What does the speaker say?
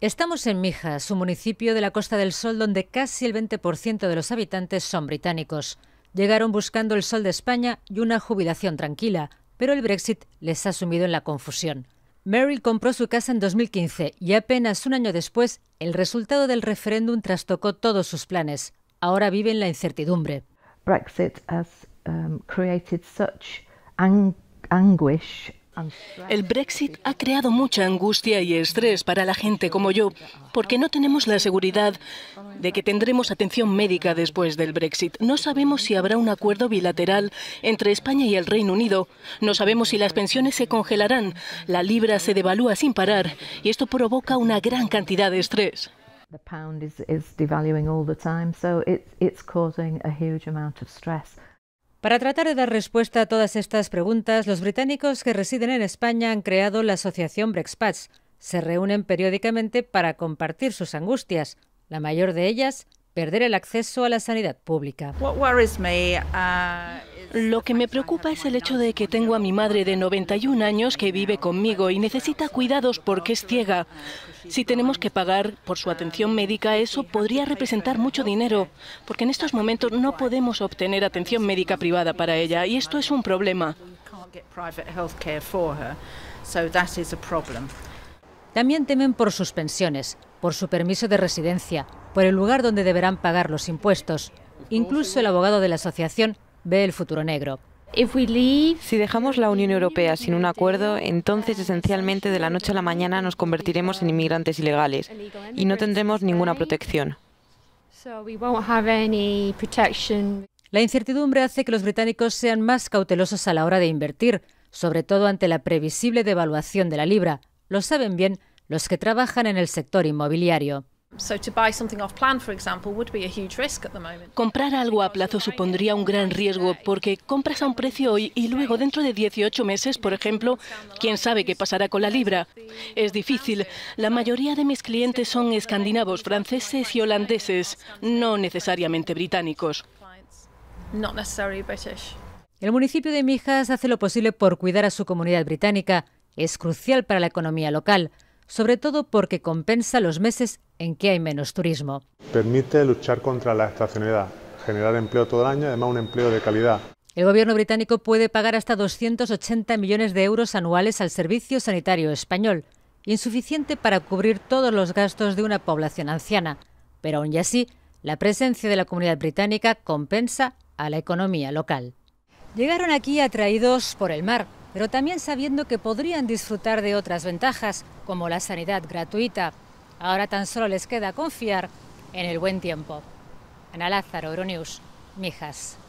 Estamos en Mijas, un municipio de la Costa del Sol donde casi el 20% de los habitantes son británicos. Llegaron buscando el sol de España y una jubilación tranquila, pero el Brexit les ha sumido en la confusión. Merrill compró su casa en 2015 y apenas un año después el resultado del referéndum trastocó todos sus planes. Ahora vive en la incertidumbre. Brexit has um, created such anguish el Brexit ha creado mucha angustia y estrés para la gente como yo, porque no tenemos la seguridad de que tendremos atención médica después del Brexit. No sabemos si habrá un acuerdo bilateral entre España y el Reino Unido. No sabemos si las pensiones se congelarán. La libra se devalúa sin parar y esto provoca una gran cantidad de estrés. Para tratar de dar respuesta a todas estas preguntas, los británicos que residen en España han creado la asociación Brexpats. Se reúnen periódicamente para compartir sus angustias, la mayor de ellas, perder el acceso a la sanidad pública. me, uh, lo que me preocupa es el hecho de que tengo a mi madre de 91 años que vive conmigo y necesita cuidados porque es ciega. Si tenemos que pagar por su atención médica, eso podría representar mucho dinero, porque en estos momentos no podemos obtener atención médica privada para ella y esto es un problema. También temen por sus pensiones, por su permiso de residencia, por el lugar donde deberán pagar los impuestos. Incluso el abogado de la asociación ve el futuro negro. Si dejamos la Unión Europea sin un acuerdo, entonces esencialmente de la noche a la mañana nos convertiremos en inmigrantes ilegales y no tendremos ninguna protección. La incertidumbre hace que los británicos sean más cautelosos a la hora de invertir, sobre todo ante la previsible devaluación de la libra. Lo saben bien los que trabajan en el sector inmobiliario. Comprar algo a plazo supondría un gran riesgo porque compras a un precio hoy y luego dentro de 18 meses, por ejemplo, quién sabe qué pasará con la libra. Es difícil. La mayoría de mis clientes son escandinavos, franceses y holandeses, no necesariamente británicos. El municipio de Mijas hace lo posible por cuidar a su comunidad británica. Es crucial para la economía local sobre todo porque compensa los meses en que hay menos turismo. Permite luchar contra la estacionalidad, generar empleo todo el año, además un empleo de calidad. El gobierno británico puede pagar hasta 280 millones de euros anuales al Servicio Sanitario Español, insuficiente para cubrir todos los gastos de una población anciana. Pero aún así, la presencia de la comunidad británica compensa a la economía local. Llegaron aquí atraídos por el mar, pero también sabiendo que podrían disfrutar de otras ventajas, como la sanidad gratuita. Ahora tan solo les queda confiar en el buen tiempo. Ana Lázaro, Euronews, Mijas.